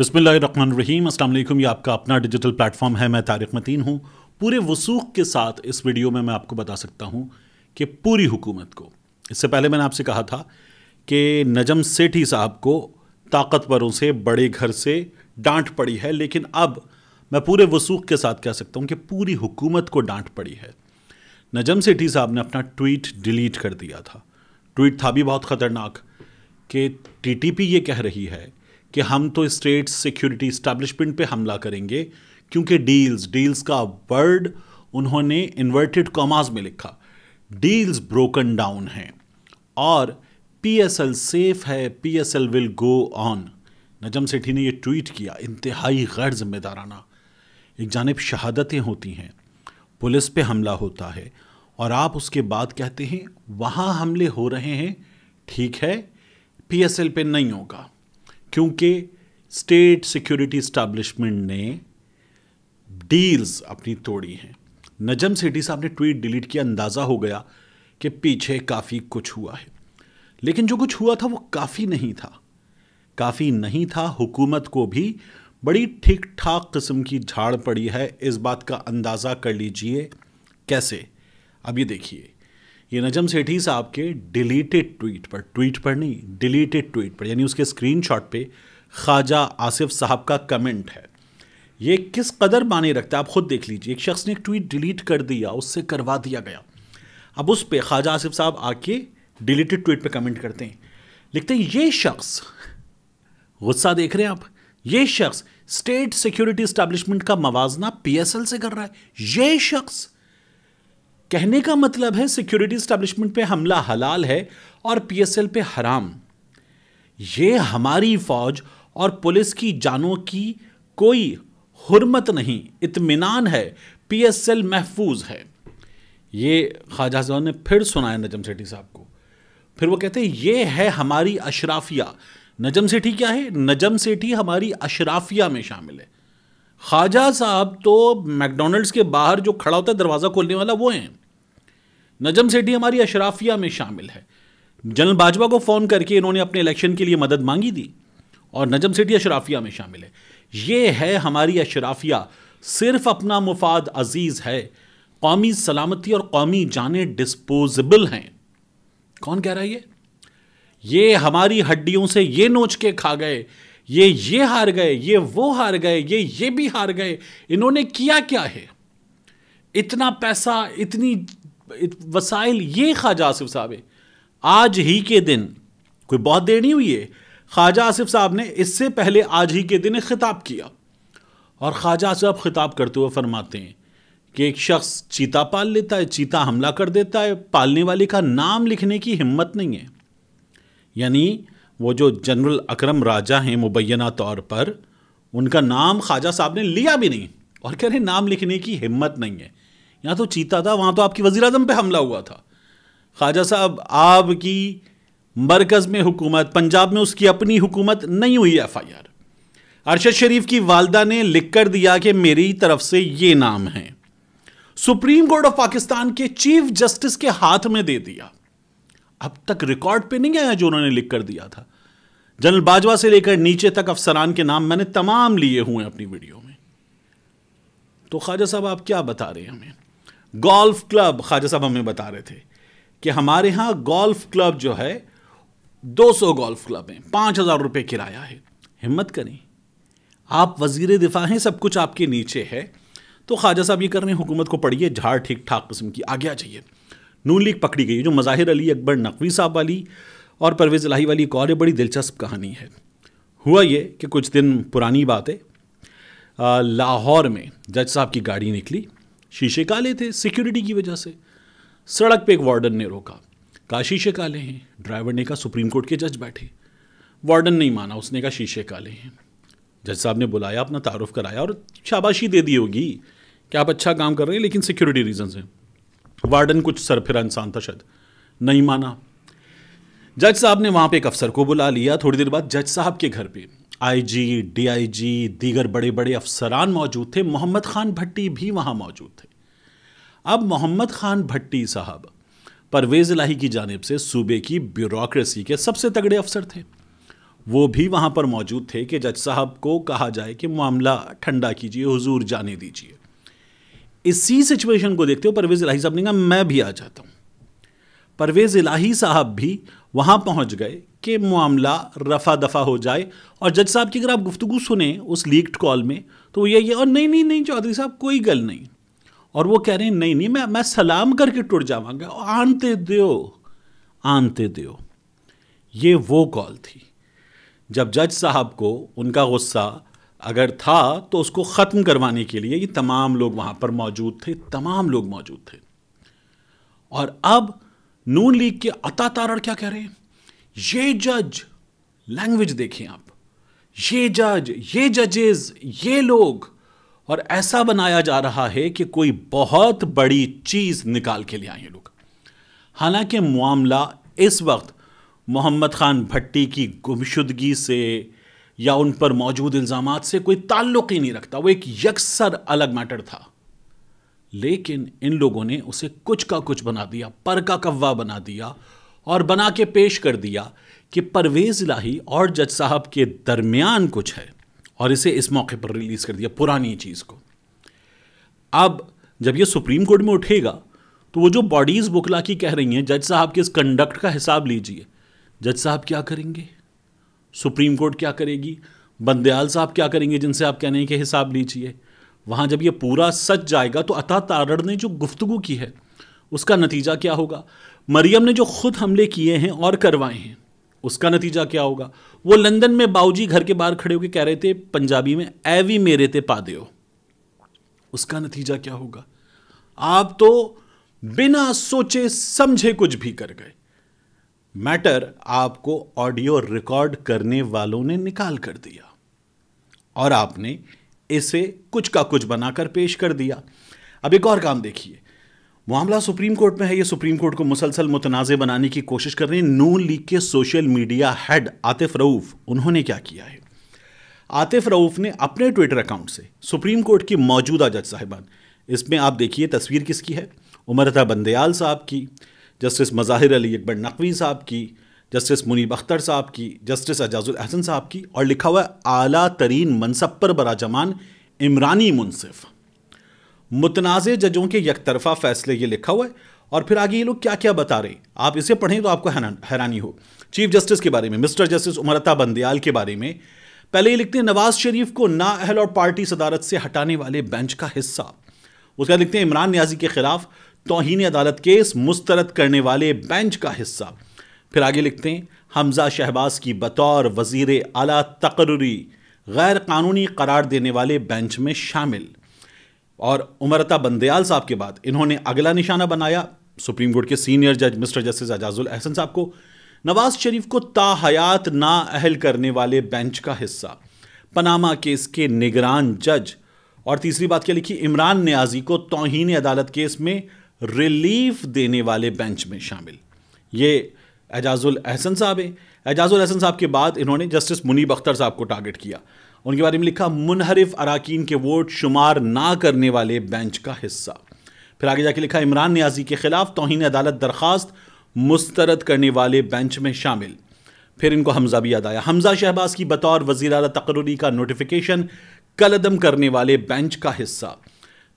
रहीम असल ये आपका अपना डिजिटल प्लेटफॉर्म है मैं तारिक मतीन हूँ पूरे वसूख के साथ इस वीडियो में मैं आपको बता सकता हूँ कि पूरी हुकूमत को इससे पहले मैंने आपसे कहा था कि नजम सेठी साहब को ताकतवरों से बड़े घर से डांट पड़ी है लेकिन अब मैं पूरे वसूख के साथ कह सकता हूँ कि पूरी हुकूमत को डांट पड़ी है नजम सेठी साहब ने अपना ट्वीट डिलीट कर दिया था ट्वीट था भी बहुत ख़तरनाक कि पी ये कह रही है कि हम तो स्टेट सिक्योरिटी इस्टेब्लिशमेंट पे हमला करेंगे क्योंकि डील्स डील्स का वर्ड उन्होंने इन्वर्टेड कॉमाज में लिखा डील्स ब्रोकन डाउन हैं और पी एस एल सेफ है P S L will go on Najam Sethi ने यह ट्वीट किया इंतहाई गैर जिम्मेदाराना एक जानब शहादतें होती हैं पुलिस पे हमला होता है और आप उसके बाद कहते हैं वहाँ हमले हो रहे हैं ठीक है पीएसएल पे नहीं होगा क्योंकि स्टेट सिक्योरिटी इस्टाब्लिशमेंट ने डील्स अपनी तोड़ी हैं नजम सेठी साहब ने ट्वीट डिलीट किया अंदाज़ा हो गया कि पीछे काफ़ी कुछ हुआ है लेकिन जो कुछ हुआ था वो काफ़ी नहीं था काफ़ी नहीं था हुकूमत को भी बड़ी ठीक ठाक किस्म की झाड़ पड़ी है इस बात का अंदाज़ा कर लीजिए कैसे अब ये देखिए ये नजम सेठी साहब के डिलीटेड ट्वीट पर ट्वीट पर नहीं डिलीटेड ट्वीट पर यानी उसके स्क्रीनशॉट पे ख्वाजा आसिफ साहब का कमेंट है ये किस कदर माने रखता है आप खुद देख लीजिए एक शख्स ने एक ट्वीट डिलीट कर दिया उससे करवा दिया गया अब उस पर ख्वाजा आसिफ साहब आके डिलीटेड ट्वीट पर कमेंट करते हैं लिखते हैं ये शख्स गुस्सा देख रहे हैं आप ये शख्स स्टेट सिक्योरिटी इस्टेब्लिशमेंट का मवाजना पीएसएल से कर रहा है ये शख्स कहने का मतलब है सिक्योरिटी स्टैब्लिशमेंट पे हमला हलाल है और पीएसएल पे हराम ये हमारी फौज और पुलिस की जानों की कोई हरमत नहीं इतमान है पीएसएल महफूज है ये ख्वाजा साहब ने फिर सुनाया नजम सेठी साहब को फिर वो कहते हैं ये है हमारी अशराफिया नजम सेठी क्या है नजम सेठी हमारी अशराफिया में शामिल है ख्वाजा साहब तो मैकडोनल्ड्स के बाहर जो खड़ा होता है दरवाज़ा खोलने वाला वो हैं नजम सेठी हमारी अशराफिया में शामिल है जनरल बाजवा को फ़ोन करके इन्होंने अपने इलेक्शन के लिए मदद मांगी थी और नजम सेठी अशराफिया में शामिल है ये है हमारी अशराफिया सिर्फ अपना मुफाद अजीज़ है कौमी सलामती और कौमी जाने डिस्पोजबल हैं कौन कह रहा है ये ये हमारी हड्डियों से ये नोच के खा गए ये ये हार गए ये वो हार गए ये ये भी हार गए इन्होंने किया क्या है इतना पैसा इतनी वसाइल ये ख्वाजा आसिफ साहब है आज ही के दिन कोई बहुत देर नहीं हुई है ख्वाजा आसिफ साहब ने इससे पहले आज ही के दिन एक खिताब किया और ख्वाजा साहब खिताब करते हुए फरमाते हैं कि एक शख्स चीता पाल लेता है चीता हमला कर देता है पालने वाले का नाम लिखने की हिम्मत नहीं है यानी वो जो जनरल अकरम राजा हैं मुबैना तौर पर उनका नाम ख्वाजा साहब ने लिया भी नहीं और कह रहे नाम लिखने की हिम्मत नहीं है यहाँ तो चीता था वहाँ तो आपकी वजीर अजम पर हमला हुआ था ख्वाजा साहब आपकी मरकज़ में हुकूमत पंजाब में उसकी अपनी हुकूमत नहीं हुई F I R Arshad Sharif की वालदा ने लिख कर दिया कि मेरी तरफ से ये नाम है सुप्रीम कोर्ट ऑफ पाकिस्तान के चीफ जस्टिस के हाथ में दे दिया अब तक रिकॉर्ड पे नहीं आया जो उन्होंने लिख कर दिया था जनरल बाजवा से लेकर नीचे तक अफसरान के नाम मैंने तमाम लिए हुए हैं अपनी वीडियो में तो ख्वाजा साहब आप क्या बता रहे हैं हमें गोल्फ क्लब ख्वाजा साहब हमें बता रहे थे कि हमारे यहाँ गोल्फ क्लब जो है 200 गोल्फ क्लब हैं पाँच हज़ार रुपये किराया है हिम्मत करें आप वजीर दिफा हैं सब कुछ आपके नीचे है तो ख्वाजा साहब ये कर रहे हैं हुकूमत को पढ़िए झाड़ ठीक ठाक किस्म की आगे आ जाइए नून लीग पकड़ी गई जो मज़ाहिर अली अकबर नकवी साहब वाली और परवेज़ लाही वाली एक और बड़ी दिलचस्प कहानी है हुआ ये कि कुछ दिन पुरानी बात है लाहौर में जज साहब की गाड़ी निकली शीशे काले थे सिक्योरिटी की वजह से सड़क पे एक वार्डन ने रोका कहा शीशे काले हैं ड्राइवर ने कहा सुप्रीम कोर्ट के जज बैठे वार्डन नहीं माना उसने कहा शीशे काले हैं जज साहब ने बुलाया अपना तारुफ कराया और शाबाशी दे दी होगी कि आप अच्छा काम कर रहे हैं लेकिन सिक्योरिटी रीजन है वार्डन कुछ सरफिरा इंसान था शायद नहीं माना जज साहब ने वहाँ पे एक अफसर को बुला लिया थोड़ी देर बाद जज साहब के घर पे आईजी, डीआईजी, दीगर बड़े बड़े अफसरान मौजूद थे मोहम्मद खान भट्टी भी वहाँ मौजूद थे अब मोहम्मद खान भट्टी साहब परवेज़ लाही की जानब से सूबे की ब्यूरोसी के सबसे तगड़े अफसर थे वो भी वहाँ पर मौजूद थे कि जज साहब को कहा जाए कि मामला ठंडा कीजिए हुजूर जाने दीजिए इसी सिचुएशन को देखते हुए परवेज़ लाही साहब ने कहा मैं भी आ जाता हूं परवेज़ इलाही साहब भी वहाँ पहुँच गए कि मामला रफा दफ़ा हो जाए और जज साहब की अगर आप गुफ्तु सुने उस लीक्ड कॉल में तो वो यही है और नहीं नहीं नहीं चौधरी साहब कोई गल नहीं और वो कह रहे हैं नहीं नहीं मैं मैं सलाम करके टुट जावांगा आनते दो आनते दो ये वो कॉल थी जब जज साहब को उनका गुस्सा अगर था तो उसको ख़त्म करवाने के लिए ये तमाम लोग वहाँ पर मौजूद थे तमाम लोग मौजूद थे और अब नून लीग के अता तारण क्या कह रहे हैं ये जज लैंग्वेज देखें आप ये जज ये जजेस ये लोग और ऐसा बनाया जा रहा है कि कोई बहुत बड़ी चीज निकाल के ले आए लोग हालांकि मामला इस वक्त मोहम्मद खान भट्टी की गुमशुदगी से या उन पर मौजूद इल्ज़ाम से कोई ताल्लुक ही नहीं रखता वो एक यकसर अलग मैटर था लेकिन इन लोगों ने उसे कुछ का कुछ बना दिया पर का कव्वा बना दिया और बना के पेश कर दिया कि परवेज़ इलाही और जज साहब के दरमियान कुछ है और इसे इस मौके पर रिलीज़ कर दिया पुरानी चीज़ को अब जब ये सुप्रीम कोर्ट में उठेगा तो वो जो बॉडीज़ बुकला की कह रही हैं जज साहब के इस कंडक्ट का हिसाब लीजिए जज साहब क्या करेंगे सुप्रीम कोर्ट क्या करेगी बंदयाल साहब क्या करेंगे जिनसे आप कहने के हिसाब लीजिए वहाँ जब ये पूरा सच जाएगा तो अतः तारण ने जो गुफ्तगु की है उसका नतीजा क्या होगा मरियम ने जो खुद हमले किए हैं और करवाए हैं उसका नतीजा क्या होगा वो लंदन में बाऊजी घर के बाहर खड़े होकर कह रहे थे पंजाबी में एवी मेरे थे पा दो उसका नतीजा क्या होगा आप तो बिना सोचे समझे कुछ भी कर गए मैटर आपको ऑडियो रिकॉर्ड करने वालों ने निकाल कर दिया और आपने इसे कुछ का कुछ बनाकर पेश कर दिया अब एक और काम देखिए मामला सुप्रीम कोर्ट में है ये सुप्रीम कोर्ट को मुसलसल मुतनाज़ बनाने की कोशिश कर रही नून लीग के social media head Atif Rauf उन्होंने क्या किया है आतिफ रऊफ़ ने अपने ट्विटर अकाउंट से सुप्रीम कोर्ट की मौजूदा जज साहिबान इसमें आप देखिए तस्वीर किसकी है उमरता बंदयाल साहब की जस्टिस मज़ाहिर अली अकबर नकवी साहब की जस्टिस मुनीब अख्तर साहब की जस्टिस एजाजुल अहसन साहब की और लिखा हुआ है आला तरीन मनसब पर बरा जमान इमरानी मुनसिफ मुतनाज़ जजों के एक तरफा फैसले ये लिखा हुआ है और फिर आगे ये लोग क्या क्या बता रहे आप इसे पढ़ें तो आपको हैरानी हो चीफ जस्टिस के बारे में मिस्टर जस्टिस उमरता बंदयाल के बारे में पहले ये लिखते हैं नवाज शरीफ को नाअहल और पार्टी सदारत से हटाने वाले बेंच का हिस्सा उसके बाद लिखते हैं इमरान न्याजी के खिलाफ तोहनी अदालत केस मुस्तरद करने वाले बेंच का हिस्सा फिर आगे लिखते हैं हमजा शहबाज की बतौर वजीर अला तकररी गैर कानूनी करार देने वाले बेंच में शामिल और उमरता बंदयाल साहब के बाद इन्होंने अगला निशाना बनाया सुप्रीम कोर्ट के सीनियर जज मिस्टर जस्टिस एजाजुल अहसन साहब को नवाज शरीफ को ताहयात ना अहल करने वाले बेंच का हिस्सा पनामा केस के निगरान जज और तीसरी बात क्या लिखी इमरान न्याजी को तोहनी अदालत केस में रिलीफ देने वाले बेंच में शामिल ये एजाजुल अहसन साहब हैं एजाजुल अहसन साहब के बाद इन्होंने जस्टिस मुनीब अख्तर साहब को टारगेट किया उनके बारे में लिखा मुनहरफ अरकान के वोट शुमार ना करने वाले बेंच का हिस्सा फिर आगे जाके लिखा इमरान न्याजी के खिलाफ तोहन अदालत दरख्वास्त मुस्तरद करने वाले बेंच में शामिल फिर इनको हमजा भी याद आया हमजा शहबाज की बतौर वजी अला तकररी का नोटिफिकेशन कलदम करने वाले बेंच का हिस्सा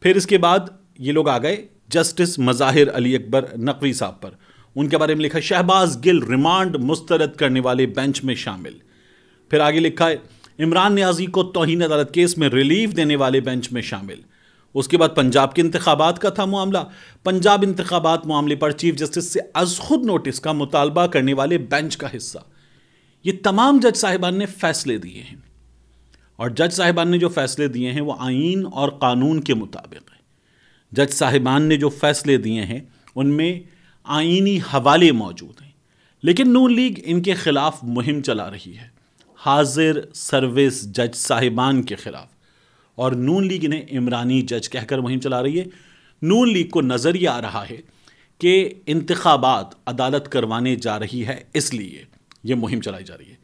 फिर इसके बाद ये लोग आ गए जस्टिस मज़ाहिर अली अकबर नकवी साहब पर उनके बारे में लिखा शहबाज गिल रिमांड मुस्तरद करने वाले बेंच में शामिल फिर आगे लिखा है इमरान न्याजी को तोहन अदालत केस में रिलीफ देने वाले बेंच में शामिल उसके बाद पंजाब के इंतबात का था मामला पंजाब इंतबात मामले पर चीफ जस्टिस से अज खुद नोटिस का मुतालबा करने वाले बेंच का हिस्सा ये तमाम जज साहिबान ने फैसले दिए हैं और जज साहिबान ने जो फैसले दिए हैं वो आइन और कानून के मुताबिक है जज साहिबान ने जो फैसले दिए हैं उनमें आइनी हवाले मौजूद हैं लेकिन नून लीग इनके खिलाफ मुहिम चला रही है हाजिर सर्विस जज साहिबान के खिलाफ और नून लीग इन्हें इमरानी जज कहकर मुहिम चला रही है नून लीग को नज़र ये आ रहा है कि इंतबात अदालत करवाने जा रही है इसलिए ये मुहिम चलाई जा रही है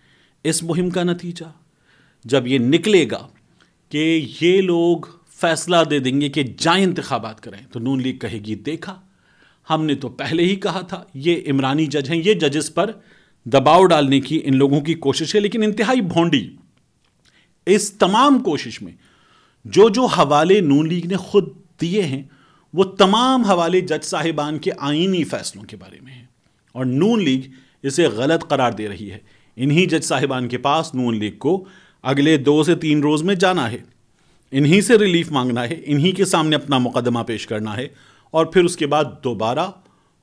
इस मुहिम का नतीजा जब ये निकलेगा कि ये लोग फैसला दे देंगे कि जाए इंतबात करें तो नून लीग कहेगी देखा हमने तो पहले ही कहा था ये इमरानी जज हैं ये जजेस पर दबाव डालने की इन लोगों की कोशिश है लेकिन इंतहाई भोंडी इस तमाम कोशिश में जो जो हवाले नून लीग ने खुद दिए हैं वो तमाम हवाले जज साहिबान के आइनी फैसलों के बारे में हैं और नून लीग इसे गलत करार दे रही है इन्हीं जज साहिबान के पास नून लीग को अगले दो से तीन रोज़ में जाना है इन्हीं से रिलीफ मांगना है इन्हीं के सामने अपना मुकदमा पेश करना है और फिर उसके बाद दोबारा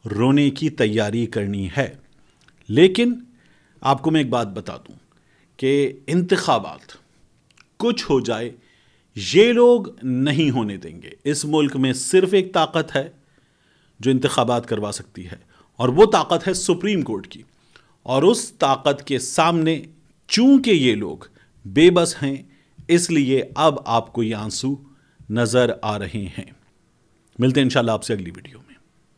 रोने की तैयारी करनी है लेकिन आपको मैं एक बात बता दूं कि इंतबात कुछ हो जाए ये लोग नहीं होने देंगे इस मुल्क में सिर्फ एक ताकत है जो इंतबात करवा सकती है और वो ताकत है सुप्रीम कोर्ट की और उस ताकत के सामने चूंकि ये लोग बेबस हैं इसलिए अब आपको ये आंसू नज़र आ रहे हैं मिलते हैं इंशाल्लाह आपसे अगली वीडियो में